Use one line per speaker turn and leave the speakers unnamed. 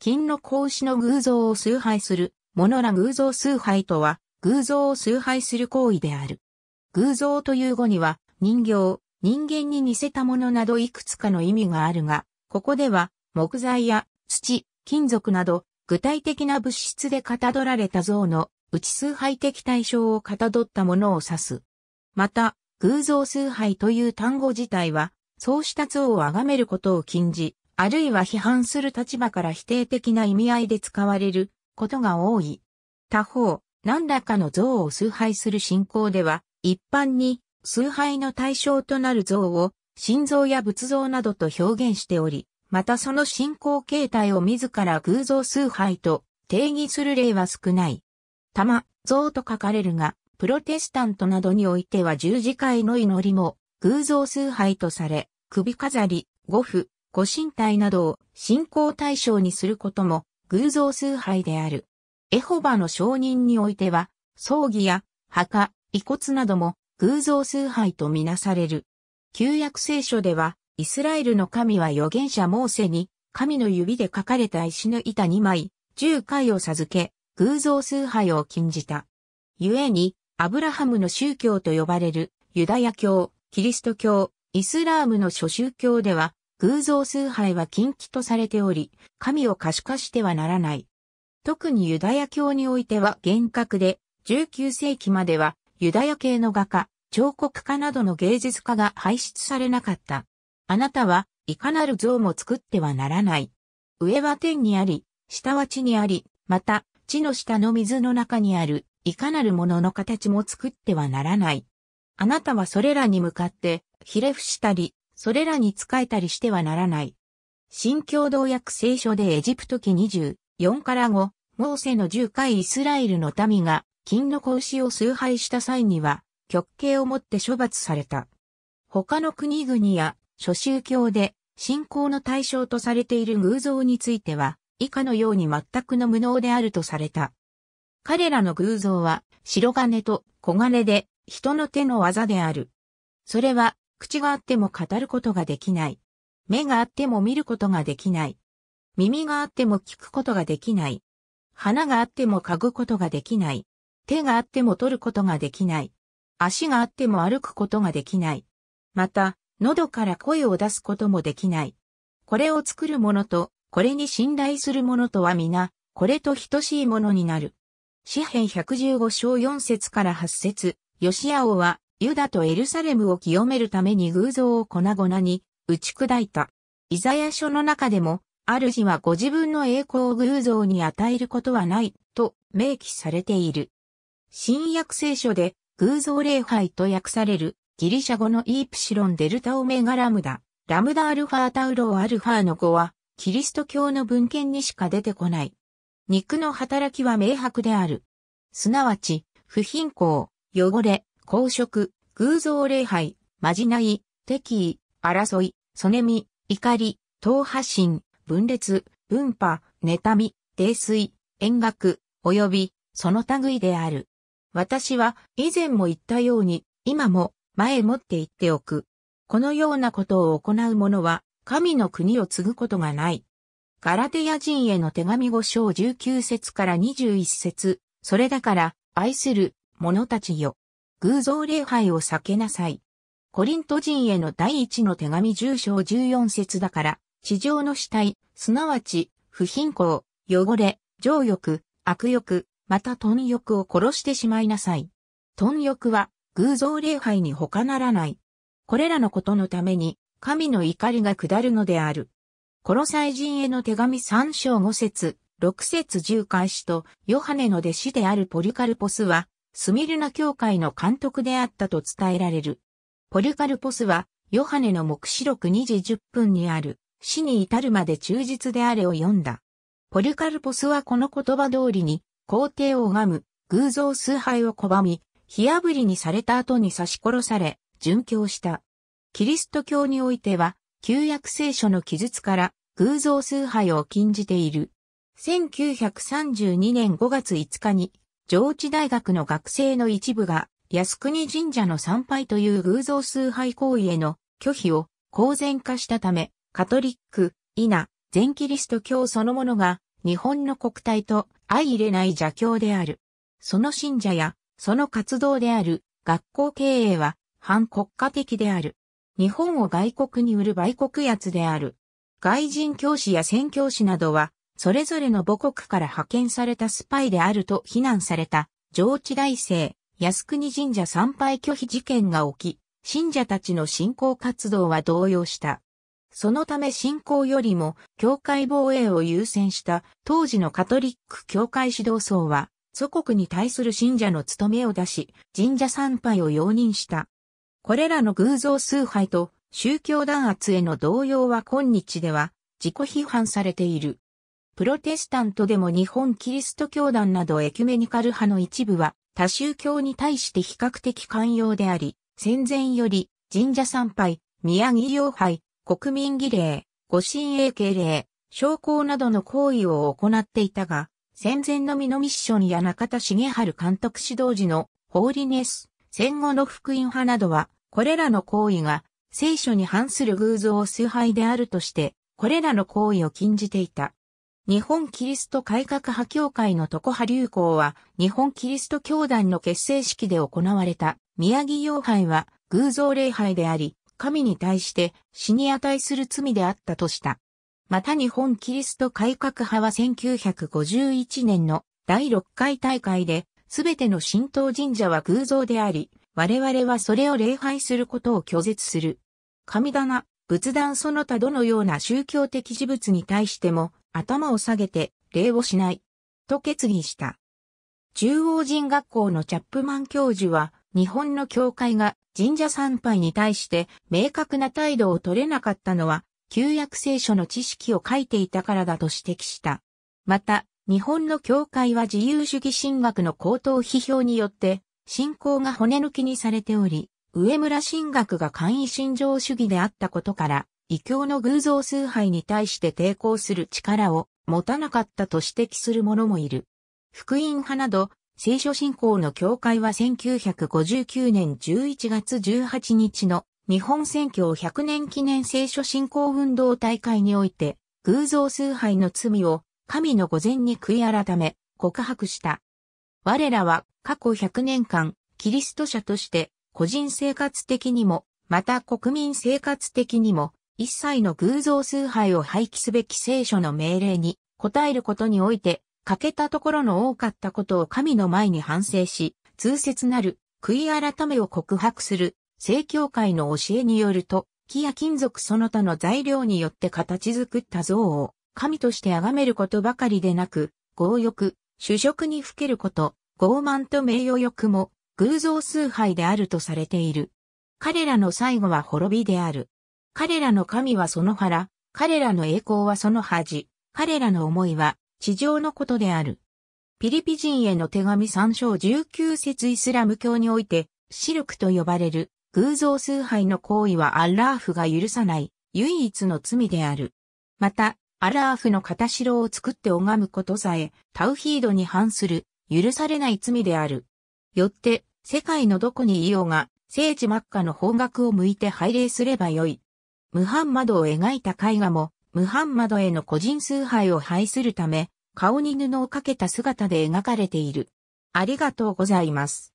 金の格子の偶像を崇拝する、のら偶像崇拝とは、偶像を崇拝する行為である。偶像という語には、人形、人間に似せたものなどいくつかの意味があるが、ここでは、木材や土、金属など、具体的な物質でかたどられた像の、内崇拝的対象をかたどったものを指す。また、偶像崇拝という単語自体は、そうした像を崇めることを禁じ、あるいは批判する立場から否定的な意味合いで使われることが多い。他方、何らかの像を崇拝する信仰では、一般に崇拝の対象となる像を心臓や仏像などと表現しており、またその信仰形態を自ら偶像崇拝と定義する例は少ない。玉、像と書かれるが、プロテスタントなどにおいては十字架への祈りも偶像崇拝とされ、首飾り、五符、ご神体などを信仰対象にすることも偶像崇拝である。エホバの証人においては、葬儀や墓、遺骨なども偶像崇拝とみなされる。旧約聖書では、イスラエルの神は預言者モーセに、神の指で書かれた石の板2枚、10回を授け、偶像崇拝を禁じた。故に、アブラハムの宗教と呼ばれるユダヤ教、キリスト教、イスラームの諸宗教では、偶像崇拝は禁忌とされており、神を可視化してはならない。特にユダヤ教においては厳格で、19世紀まではユダヤ系の画家、彫刻家などの芸術家が排出されなかった。あなたはいかなる像も作ってはならない。上は天にあり、下は地にあり、また、地の下の水の中にある、いかなるものの形も作ってはならない。あなたはそれらに向かって、ひれ伏したり、それらに仕えたりしてはならない。新共同訳聖書でエジプト記24から5、モーセの10回イスラエルの民が、金の子牛を崇拝した際には、極刑をもって処罰された。他の国々や、諸宗教で、信仰の対象とされている偶像については、以下のように全くの無能であるとされた。彼らの偶像は、白金と小金で、人の手の技である。それは、口があっても語ることができない。目があっても見ることができない。耳があっても聞くことができない。鼻があっても嗅ぐことができない。手があっても取ることができない。足があっても歩くことができない。また、喉から声を出すこともできない。これを作るものと、これに信頼するものとは皆、これと等しいものになる。詩編115章4節から8節、ヨシアはユダとエルサレムを清めるために偶像を粉々に打ち砕いた。イザヤ書の中でも、主はご自分の栄光を偶像に与えることはないと明記されている。新約聖書で偶像礼拝と訳されるギリシャ語のイープシロンデルタオメガラムダ、ラムダアルファタウロアルファの語はキリスト教の文献にしか出てこない。肉の働きは明白である。すなわち、不貧困、汚れ、公職、偶像礼拝、まじない、敵意、争い、そねみ、怒り、党派心、分裂、分派、妬み、泥酔、遠学、及び、その類である。私は以前も言ったように、今も前もって言っておく。このようなことを行う者は、神の国を継ぐことがない。ガラテヤ人への手紙5章19節から21節それだから、愛する者たちよ。偶像礼拝を避けなさい。コリント人への第一の手紙重章14節だから、地上の死体、すなわち、不貧困、汚れ、情欲、悪欲、また貪欲を殺してしまいなさい。貪欲は、偶像礼拝に他ならない。これらのことのために、神の怒りが下るのである。コロサイ人への手紙3章5節、6節10開始と、ヨハネの弟子であるポリカルポスは、スミルナ教会の監督であったと伝えられる。ポルカルポスは、ヨハネの目視録2時10分にある、死に至るまで忠実であれを読んだ。ポルカルポスはこの言葉通りに、皇帝を拝む、偶像崇拝を拒み、火炙りにされた後に刺し殺され、殉教した。キリスト教においては、旧約聖書の記述から、偶像崇拝を禁じている。1932年5月5日に、上智大学の学生の一部が、靖国神社の参拝という偶像崇拝行為への拒否を公然化したため、カトリック、イナ、全キリスト教そのものが日本の国体と相入れない邪教である。その信者やその活動である学校経営は反国家的である。日本を外国に売る売国奴である。外人教師や宣教師などはそれぞれの母国から派遣されたスパイであると非難された、上智大生、靖国神社参拝拒否事件が起き、信者たちの信仰活動は動揺した。そのため信仰よりも教会防衛を優先した当時のカトリック教会指導層は祖国に対する信者の務めを出し神社参拝を容認した。これらの偶像崇拝と宗教弾圧への動揺は今日では自己批判されている。プロテスタントでも日本キリスト教団などエキュメニカル派の一部は多宗教に対して比較的寛容であり、戦前より神社参拝、宮城洋拝、国民儀礼、御神英敬礼、昇降などの行為を行っていたが、戦前のミノミッションや中田茂春監督指導時のホーリネス、戦後の福音派などは、これらの行為が聖書に反する偶像崇拝であるとして、これらの行為を禁じていた。日本キリスト改革派協会の常派流行は、日本キリスト教団の結成式で行われた、宮城洋拝は、偶像礼拝であり、神に対して死に値する罪であったとした。また日本キリスト改革派は1951年の第6回大会で、すべての神道神社は偶像であり、我々はそれを礼拝することを拒絶する。神棚、仏壇その他どのような宗教的事物に対しても、頭を下げて礼をしない。と決議した。中央人学校のチャップマン教授は、日本の教会が神社参拝に対して明確な態度を取れなかったのは、旧約聖書の知識を書いていたからだと指摘した。また、日本の教会は自由主義神学の高等批評によって、信仰が骨抜きにされており、上村神学が簡易信条主義であったことから、異教の偶像崇拝に対して抵抗する力を持たなかったと指摘する者もいる。福音派など、聖書信仰の教会は1959年11月18日の日本選挙100年記念聖書信仰運動大会において、偶像崇拝の罪を神の御前に悔い改め告白した。我らは過去100年間、キリスト者として個人生活的にも、また国民生活的にも、一切の偶像崇拝を廃棄すべき聖書の命令に応えることにおいて、欠けたところの多かったことを神の前に反省し、通説なる、悔い改めを告白する、正教会の教えによると、木や金属その他の材料によって形作った像を、神として崇めることばかりでなく、強欲、主食にふけること、傲慢と名誉欲も、偶像崇拝であるとされている。彼らの最後は滅びである。彼らの神はその腹、彼らの栄光はその恥、彼らの思いは地上のことである。ピリピ人への手紙3章19節イスラム教において、シルクと呼ばれる偶像崇拝の行為はアラーフが許さない唯一の罪である。また、アラーフの片城を作って拝むことさえ、タウヒードに反する許されない罪である。よって、世界のどこにいようが、聖地マッカの方角を向いて拝礼すればよい。ムハンマドを描いた絵画も、ムハンマドへの個人崇拝を拝するため、顔に布をかけた姿で描かれている。ありがとうございます。